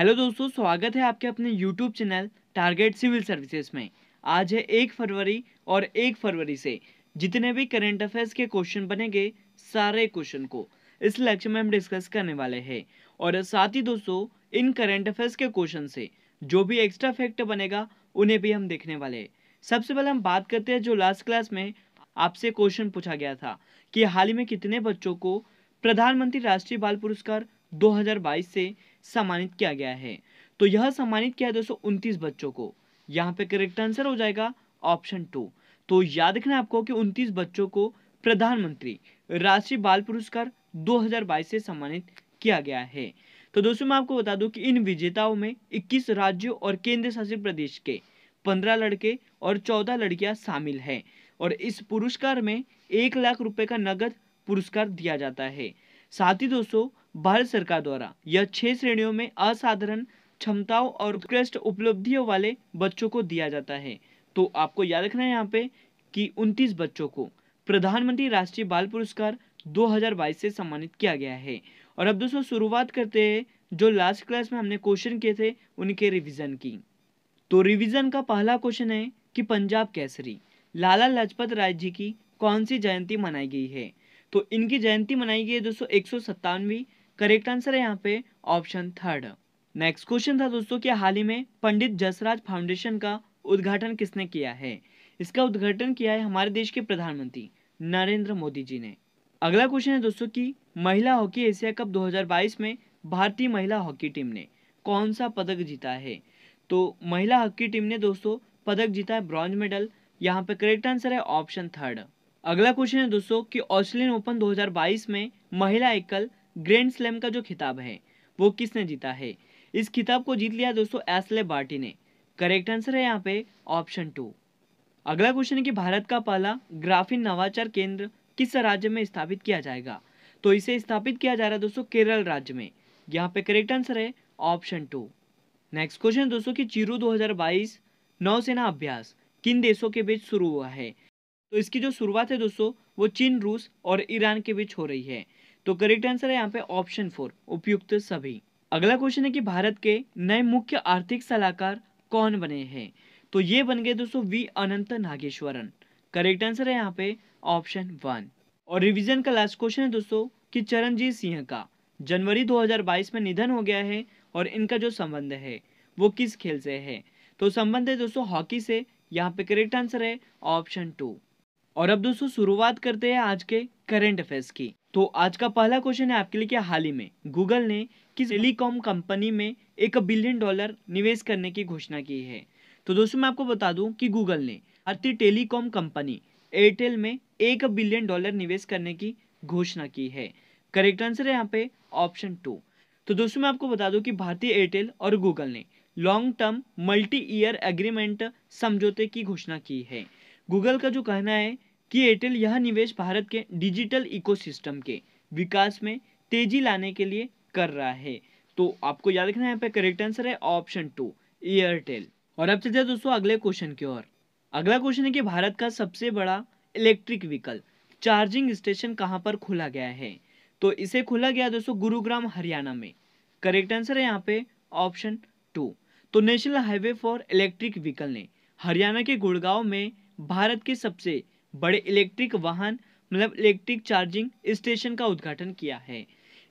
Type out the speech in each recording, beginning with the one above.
hello दोस्तों स्वागत है आपके अपने YouTube channel target civil services में आज है एक फरवरी और एक फरवरी से जितने भी करेंट अफेयर्स के क्वेश्चन बनेंगे सारे क्वेश्चन को इस लेक्चर में हम डिस्कस करने वाले हैं और साथ ही दोस्तों इन करेंट अफेयर्स के क्वेश्चन से जो भी एक्स्ट्रा फैक्ट बनेगा उन्हें भी हम देखने वाले हैं सबसे पहले हम बात करते हैं जो लास्ट क्लास में आपसे क्वेश्चन पूछा गया था कि हाल ही में कितने बच्चों को प्रधानमंत्री राष्ट्रीय बाल पुरस्कार 2022 से सम्मानित किया गया है तो यह सम्मानित किया है दोस्तों उनतीस बच्चों को यहाँ पे करेक्ट आंसर हो जाएगा ऑप्शन टू तो याद रखना आपको कि उनतीस बच्चों को प्रधानमंत्री राष्ट्रीय बाल पुरस्कार 2022 से सम्मानित किया गया है तो दोस्तों मैं आपको बता दूं कि इन विजेताओं में 21 राज्यों और केंद्र शासित प्रदेश के 15 लड़के और 14 लड़कियां शामिल हैं और इस पुरस्कार में एक लाख रुपए का नगद पुरस्कार दिया जाता है साथ ही दोस्तों भारत सरकार द्वारा यह छह श्रेणियों में असाधारण क्षमताओं और उत्कृष्ट उपलब्धियों वाले बच्चों को दिया जाता है तो आपको याद रखना है यहाँ पे कि 29 बच्चों को प्रधानमंत्री राष्ट्रीय बाल पुरस्कार 2022 से सम्मानित किया गया है और अब दोस्तों शुरुआत करते हैं जो लास्ट क्लास में हमने क्वेश्चन किए थे उनके रिवीजन की तो रिवीजन का पहला क्वेश्चन है कि पंजाब कैसरी लाला लाजपत राय जी की कौन सी जयंती मनाई गई है तो इनकी जयंती मनाई गई है दोस्तों एक सौ करेक्ट आंसर है यहाँ पे ऑप्शन थर्ड नेक्स्ट क्वेश्चन था दोस्तों कि हाल ही में पंडित जसराज फाउंडेशन का उद्घाटन किसने किया है इसका उद्घाटन किया है हमारे देश के प्रधानमंत्री नरेंद्र मोदी जी ने अगला क्वेश्चन है दोस्तों कि महिला हॉकी एशिया कप 2022 में भारतीय महिला हॉकी टीम ने कौन सा पदक जीता है तो महिला हॉकी टीम ने दोस्तों पदक जीता है ब्रॉन्ज मेडल यहाँ पे करेक्ट आंसर है ऑप्शन थर्ड अगला क्वेश्चन है दोस्तों कि ऑस्ट्रेलियन ओपन 2022 में महिला एकल ग्रैंड स्लैम का जो खिताब है वो किसने जीता है इस खिताब को जीत लिया दोस्तों एसले बार्टी ने करेक्ट आंसर है यहाँ पे ऑप्शन टू अगला क्वेश्चन है कि भारत का पहला ग्राफीन नवाचार केंद्र किस राज्य में स्थापित किया जाएगा तो इसे स्थापित किया जा रहा है दोस्तों केरल राज्य में यहाँ पे करेक्ट आंसर है ऑप्शन टू नेक्स्ट क्वेश्चन दोस्तों कि चिरू 2022 नौसेना अभ्यास किन देशों के बीच शुरू हुआ है तो इसकी जो शुरुआत है दोस्तों वो चीन रूस और ईरान के बीच हो रही है तो करेक्ट आंसर है यहाँ पे ऑप्शन फोर उपयुक्त सभी अगला क्वेश्चन है कि भारत के नए मुख्य आर्थिक सलाहकार कौन बने हैं तो ये बन गए दोस्तों V Anantha Nageswaran correct answer है यहाँ पे ऑप्शन वन और रिवीजन का लास्ट क्वेश्चन है दोस्तों कि चरणजीत सिंह का जनवरी 2022 में निधन हो गया है और इनका जो संबंध है वो किस खेल से है तो संबंध है दोस्तों हॉकी से यहाँ पे करेक्ट आंसर है ऑप्शन टू और अब दोस्तों शुरुआत करते हैं आज के करंट अफेयर्स की तो आज का पहला क्वेश्चन है आपके लिए कि हाल ही में गूगल ने किस टेलीकॉम कंपनी में एक बिलियन डॉलर निवेश करने की घोषणा की है तो दोस्तों मैं आपको बता दूं कि गूगल ने भारतीय टेलीकॉम कंपनी एयरटेल में एक बिलियन डॉलर निवेश करने की घोषणा की है करेक्ट आंसर है यहाँ पे ऑप्शन टू तो दोस्तों मैं आपको बता दू कि भारतीय एयरटेल और गूगल ने long term multi year agreement समझौते की घोषणा की है गूगल का जो कहना है कि एयरटेल यह निवेश भारत के डिजिटल इकोसिस्टम के विकास में तेजी लाने के लिए कर रहा है तो आपको याद रखना यहाँ पे करेक्ट आंसर है ऑप्शन टू एयरटेल और अब चलते हैं दोस्तों अगले क्वेश्चन की ओर अगला क्वेश्चन है कि भारत का सबसे बड़ा इलेक्ट्रिक व्हीकल चार्जिंग स्टेशन कहाँ पर खोला गया है तो इसे खोला गया दोस्तों गुरुग्राम हरियाणा में करेक्ट आंसर है यहाँ पे ऑप्शन टू तो national highway for electric vehicle ने हरियाणा के गुड़गांव में भारत के सबसे बड़े इलेक्ट्रिक वाहन मतलब इलेक्ट्रिक चार्जिंग स्टेशन का उद्घाटन किया है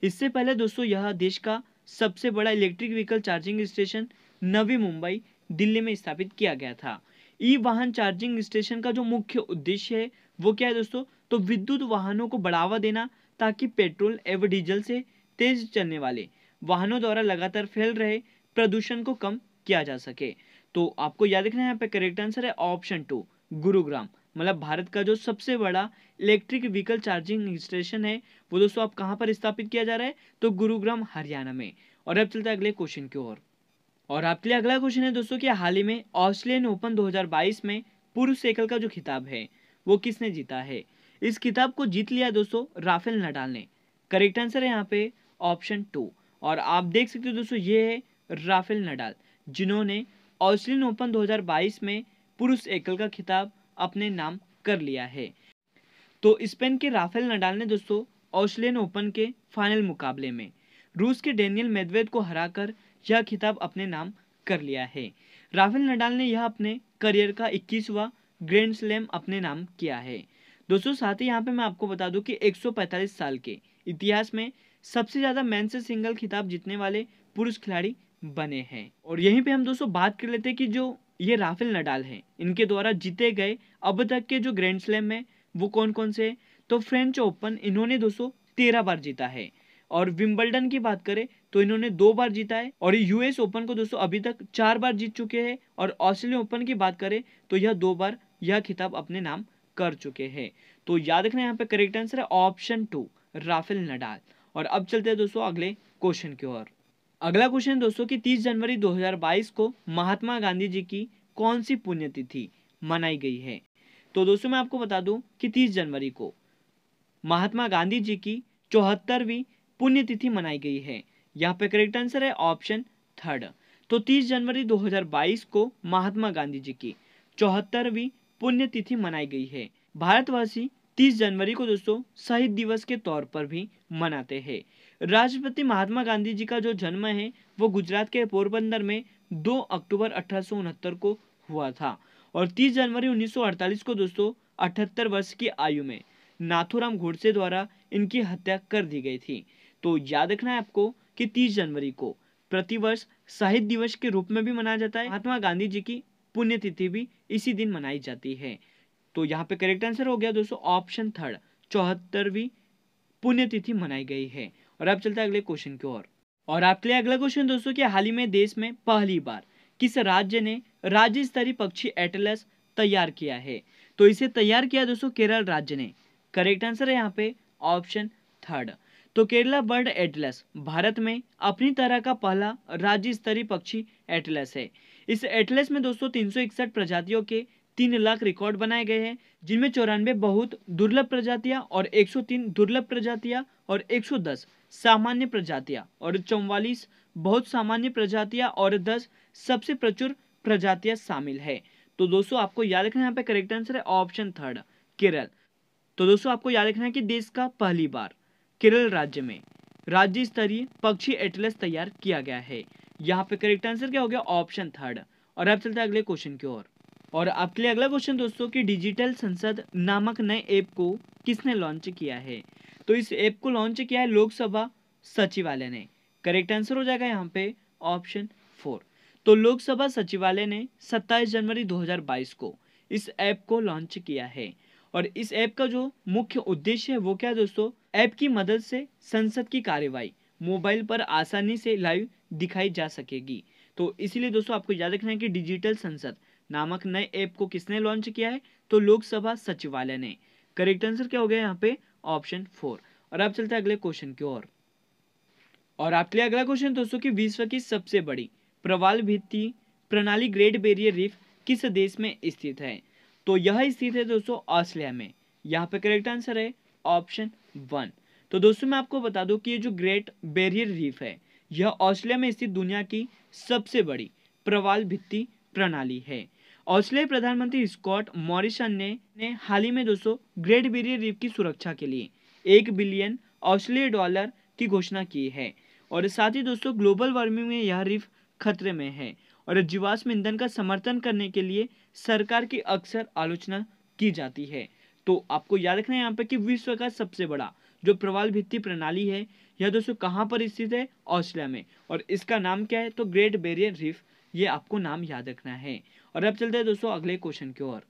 इससे पहले दोस्तों यह देश का सबसे बड़ा electric vehicle charging station Navi Mumbai Delhi में स्थापित किया गया था ई वाहन चार्जिंग स्टेशन का जो मुख्य उद्देश्य है वो क्या है दोस्तों तो विद्युत वाहनों को बढ़ावा देना ताकि पेट्रोल एवं डीजल से तेज चलने वाले वाहनों द्वारा लगातार फैल रहे प्रदूषण को कम किया जा सके तो आपको याद रखना है यहाँ पे करेक्ट आंसर है ऑप्शन टू गुरुग्राम मतलब भारत का जो सबसे बड़ा इलेक्ट्रिक व्हीकल चार्जिंग स्टेशन है वो दोस्तों आप कहाँ पर स्थापित किया जा रहा है तो गुरुग्राम हरियाणा में और अब चलते हैं अगले क्वेश्चन की ओर और आपके लिए अगला क्वेश्चन है दोस्तों कि हाल ही में ऑस्ट्रेलियन ओपन 2022 में पुरुष एकल का जो खिताब है वो किसने जीता है इस किताब को जीत लिया दोस्तों राफेल नडाल ने करेक्ट आंसर है यहाँ पे ऑप्शन टू और आप देख सकते हो दोस्तों ये है राफेल नडाल जिन्होंने ऑस्ट्रेलियन ओपन 2022 में पुरुष एकल का खिताब अपने नाम कर लिया है तो स्पेन के राफेल नडाल ने दोस्तों ऑस्ट्रेलियन ओपन के फाइनल मुकाबले में रूस के डेनियल मेदवेद को हराकर यह खिताब अपने नाम कर लिया है राफेल नडाल ने यह अपने करियर का इक्कीसवा ग्रैंड स्लैम अपने नाम किया है दोस्तों साथ ही यहाँ पे मैं आपको बता दूं कि 145 साल के इतिहास में सबसे ज़्यादा मैन से सिंगल खिताब जीतने वाले पुरुष खिलाड़ी बने हैं और यहीं पे हम दोस्तों बात कर लेते हैं कि जो ये राफेल नडाल हैं इनके द्वारा जीते गए अब तक के जो ग्रैंड स्लैम है वो कौन कौन से हैं तो फ्रेंच ओपन इन्होंने दोस्तों तेरह बार जीता है और विम्बल्डन की बात करें तो इन्होंने दो बार जीता है और यूएस ओपन को दोस्तों अभी तक चार बार जीत चुके हैं और ऑस्ट्रेलिया ओपन की बात करें तो यह दो बार यह खिताब अपने नाम कर चुके हैं तो याद रखना यहाँ पे करेक्ट आंसर है ऑप्शन टू राफेल नडाल और अब चलते हैं दोस्तों अगले क्वेश्चन की ओर अगला क्वेश्चन दोस्तों कि 30 जनवरी 2022 को महात्मा गांधी जी की कौन सी पुण्यतिथि मनाई गई है तो दोस्तों मैं आपको बता दूं कि 30 जनवरी को महात्मा गांधी जी की चौहत्तरवीं पुण्यतिथि मनाई गई है यहाँ पे करेक्ट आंसर है ऑप्शन थर्ड तो 30 जनवरी 2022 को महात्मा गांधी जी की चौहत्तरवीं पुण्यतिथि मनाई गई है भारतवासी 30 जनवरी को दोस्तों शहीद दिवस के तौर पर भी मनाते हैं राष्ट्रपति महात्मा गांधी जी का जो जन्म है वो गुजरात के पोरबंदर में 2 अक्टूबर अठारह को हुआ था और 30 जनवरी 1948 को दोस्तों अठहत्तर वर्ष की आयु में नाथुराम घोड़से द्वारा इनकी हत्या कर दी गई थी तो याद रखना है आपको कि 30 जनवरी को प्रतिवर्ष शहीद दिवस के रूप में भी मनाया जाता है महात्मा गांधी जी की पुण्यतिथि भी इसी दिन मनाई जाती है तो यहाँ पे करेक्ट आंसर हो गया दोस्तों ऑप्शन थर्ड चौहत्तरवीं पुण्यतिथि मनाई गई है और अब चलते हैं अगले क्वेश्चन की ओर और आपके लिए अगला क्वेश्चन दोस्तों कि हाल ही में देश में पहली बार किस राज्य ने राज्य स्तरीय पक्षी एटलस तैयार किया है तो इसे तैयार किया दोस्तों केरल राज्य ने करेक्ट आंसर है यहाँ पे ऑप्शन थर्ड तो केरला बर्ड एटलस भारत में अपनी तरह का पहला राज्य स्तरीय पक्षी एटलस है इस एटलस में दोस्तों तीन प्रजातियों के तीन लाख रिकॉर्ड बनाए गए हैं जिनमें चौरानवे बहुत दुर्लभ प्रजातियां और 103 दुर्लभ प्रजातियां और 110 सामान्य प्रजातियां और चौवालीस बहुत सामान्य प्रजातियां और 10 सबसे प्रचुर प्रजातियां शामिल है तो दोस्तों आपको याद रखना यहाँ पे करेक्ट आंसर है ऑप्शन थर्ड केरल तो दोस्तों आपको याद रखना है कि देश का पहली बार केरल राज्य में राज्य स्तरीय पक्षी एटलस तैयार किया गया है यहाँ पे करेक्ट आंसर क्या हो गया ऑप्शन थर्ड और अब चलते हैं अगले क्वेश्चन की ओर और आपके लिए अगला क्वेश्चन दोस्तों कि डिजिटल संसद नामक नए ऐप को किसने लॉन्च किया है तो इस ऐप को लॉन्च किया है लोकसभा सचिवालय ने करेक्ट आंसर हो जाएगा यहाँ पे ऑप्शन फोर तो लोकसभा सचिवालय ने 27 जनवरी 2022 को इस ऐप को लॉन्च किया है और इस ऐप का जो मुख्य उद्देश्य है वो क्या दोस्तों ऐप की मदद से संसद की कार्यवाही मोबाइल पर आसानी से लाइव दिखाई जा सकेगी तो इसीलिए दोस्तों आपको याद रखना है कि डिजिटल संसद नामक नए ऐप को किसने लॉन्च किया है तो लोकसभा सचिवालय ने करेक्ट आंसर क्या हो गया यहाँ पे ऑप्शन फोर और अब चलते हैं अगले क्वेश्चन की ओर और आपके लिए अगला क्वेश्चन दोस्तों की विश्व की सबसे बड़ी प्रवाल भित्ति प्रणाली ग्रेट बेरियर रीफ किस देश में स्थित है तो यह स्थित है दोस्तों ऑस्ट्रेलिया में यहाँ पे करेक्ट आंसर है ऑप्शन वन तो दोस्तों मैं आपको बता दूं कि ये जो ग्रेट बैरियर रीफ है यह ऑस्ट्रेलिया में स्थित दुनिया की सबसे बड़ी प्रवाल भित्ति प्रणाली है ऑस्ट्रेलिया प्रधानमंत्री स्कॉट मॉरिसन ने, ने हाल ही में दोस्तों ग्रेट बेरियर रीफ की सुरक्षा के लिए एक बिलियन ऑस्ट्रेलिया डॉलर की घोषणा की है और साथ ही दोस्तों ग्लोबल वार्मिंग में यह रीफ खतरे में है और जीवाश्म ईंधन का समर्थन करने के लिए सरकार की अक्सर आलोचना की जाती है तो आपको याद रखना है यहाँ पे कि विश्व का सबसे बड़ा जो प्रवाल भित्ति प्रणाली है यह दोस्तों कहाँ पर स्थित है ऑस्ट्रेलिया में और इसका नाम क्या है तो ग्रेट बेरियर रीफ ये आपको नाम याद रखना है और अब चलते हैं दोस्तों अगले क्वेश्चन की ओर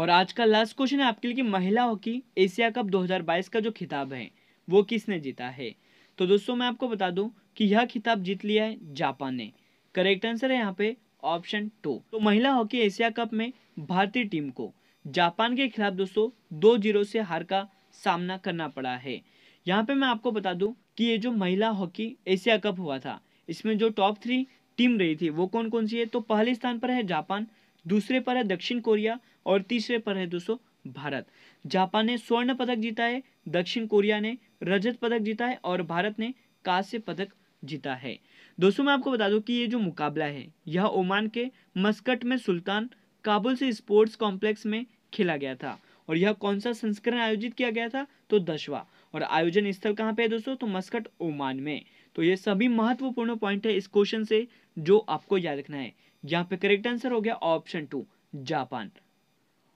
और आज का लास्ट क्वेश्चन है आपके लिए कि महिला हॉकी एशिया कप 2022 का जो खिताब है वो किसने जीता है तो दोस्तों मैं आपको बता दूं कि यह खिताब जीत लिया है जापान ने करेक्ट आंसर है यहाँ पे ऑप्शन टू तो महिला हॉकी एशिया कप में भारतीय टीम को जापान के खिलाफ दोस्तों दो जीरो से हार का सामना करना पड़ा है यहाँ पे मैं आपको बता दूं कि ये जो महिला हॉकी एशिया कप हुआ था इसमें जो टॉप थ्री टीम रही थी वो कौन कौन सी है तो पहले स्थान पर है जापान दूसरे पर है दक्षिण कोरिया और तीसरे पर है दोस्तों भारत जापान ने स्वर्ण पदक जीता है दक्षिण कोरिया ने रजत पदक जीता है और भारत ने कांस्य पदक जीता है दोस्तों मैं आपको बता दूं कि ये जो मुकाबला है यह ओमान के मस्कट में सुल्तान काबुल से स्पोर्ट्स कॉम्प्लेक्स में खेला गया था और यह कौन सा संस्करण आयोजित किया गया था तो दसवा और आयोजन स्थल कहाँ पे है दोस्तों तो मस्कट ओमान में तो ये सभी महत्वपूर्ण पॉइंट है इस क्वेश्चन से जो आपको याद रखना है यहाँ पे करेक्ट आंसर हो गया ऑप्शन टू जापान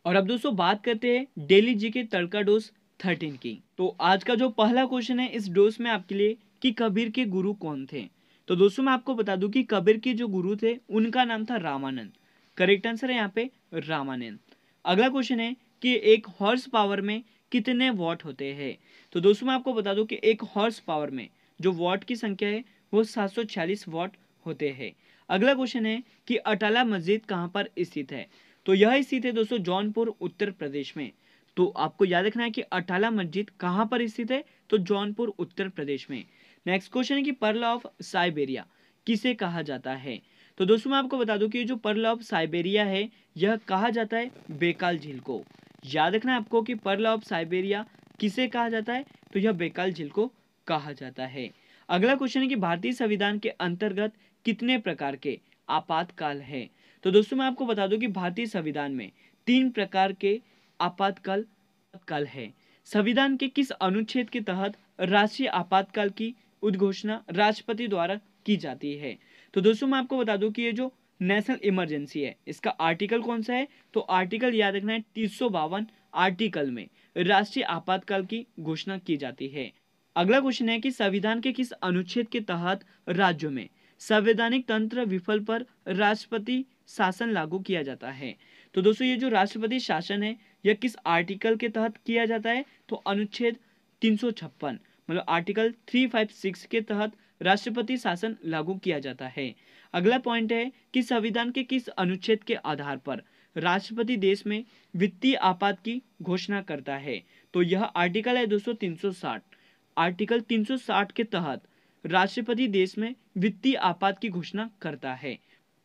और अब दोस्तों बात करते हैं डेली जी के तड़का डोज थर्टीन की तो आज का जो पहला क्वेश्चन है इस डोज में आपके लिए कि कबीर के गुरु कौन थे तो दोस्तों मैं आपको बता दूं कि कबीर के जो गुरु थे उनका नाम था रामानंद करेक्ट आंसर है यहाँ पे रामानंद अगला क्वेश्चन है कि एक हॉर्स पावर में कितने वॉट होते हैं तो दोस्तों मैं आपको बता दूं कि एक हॉर्स पावर में जो वॉट की संख्या है वो सात सौ छियालीस वॉट होते हैं अगला क्वेश्चन है कि अटाला मस्जिद कहाँ पर स्थित है तो यह स्थित है दोस्तों जौनपुर उत्तर प्रदेश में तो आपको याद रखना है कि अटाला मस्जिद कहाँ पर स्थित है तो जौनपुर उत्तर प्रदेश में नेक्स्ट क्वेश्चन है कि पर्ल ऑफ साइबेरिया किसे कहा जाता है तो दोस्तों मैं आपको बता दूं कि जो पर्ल ऑफ साइबेरिया है यह कहा जाता है बेकाल झील को याद रखना है आपको कि पर्ल ऑफ साइबेरिया किसे कहा जाता है तो यह बेकाल झील को कहा जाता है अगला क्वेश्चन है कि भारतीय संविधान के अंतर्गत कितने प्रकार के आपातकाल है तो दोस्तों मैं आपको बता दूं कि भारतीय संविधान में तीन प्रकार के आपातकाल आपातकाल है संविधान के किस अनुच्छेद के तहत राष्ट्रीय आपातकाल की उद्घोषणा राष्ट्रपति द्वारा की जाती है तो दोस्तों मैं आपको बता दूं कि ये जो नेशनल इमरजेंसी है इसका आर्टिकल कौन सा है तो आर्टिकल याद रखना है तीन आर्टिकल में राष्ट्रीय आपातकाल की घोषणा की जाती है अगला क्वेश्चन है कि संविधान के किस अनुच्छेद के तहत राज्यों में संवैधानिक तंत्र विफल पर राष्ट्रपति शासन लागू किया जाता है तो दोस्तों ये जो राष्ट्रपति शासन है यह किस आर्टिकल के तहत किया जाता है तो अनुच्छेद तीन मतलब आर्टिकल 356 के तहत राष्ट्रपति शासन लागू किया जाता है अगला पॉइंट है कि संविधान के किस अनुच्छेद के आधार पर राष्ट्रपति देश में वित्तीय आपात की घोषणा करता है तो यह आर्टिकल है दोस्तों साठ आर्टिकल 360 के तहत राष्ट्रपति देश में वित्तीय आपात की घोषणा करता है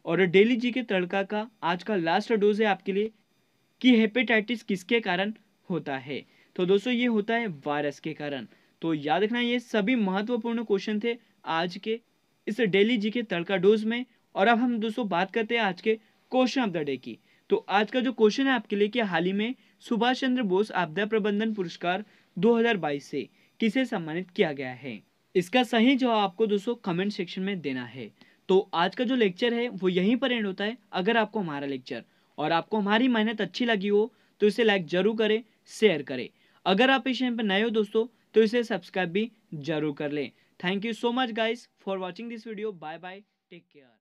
और डेली जी के तड़का का आज का लास्ट डोज है आपके लिए कि हेपेटाइटिस किसके कारण होता है तो दोस्तों ये होता है वायरस के कारण तो याद रखना ये सभी महत्वपूर्ण क्वेश्चन थे आज के इस डेली जी के तड़का डोज में और अब हम दोस्तों बात करते हैं आज के क्वेश्चन ऑफ द डे की तो आज का जो क्वेश्चन है आपके लिए कि हाल ही में सुभाष चंद्र बोस आपदा प्रबंधन पुरस्कार 2022 से किसे सम्मानित किया गया है इसका सही जवाब आपको दोस्तों कमेंट सेक्शन में देना है तो आज का जो लेक्चर है वो यहीं पर एंड होता है अगर आपको हमारा लेक्चर और आपको हमारी मेहनत अच्छी लगी हो तो इसे लाइक जरूर करें शेयर करें अगर आप इस चैनल पर नए हो दोस्तों तो इसे सब्सक्राइब भी जरूर कर लें thank you so much guys for watching this video bye bye take care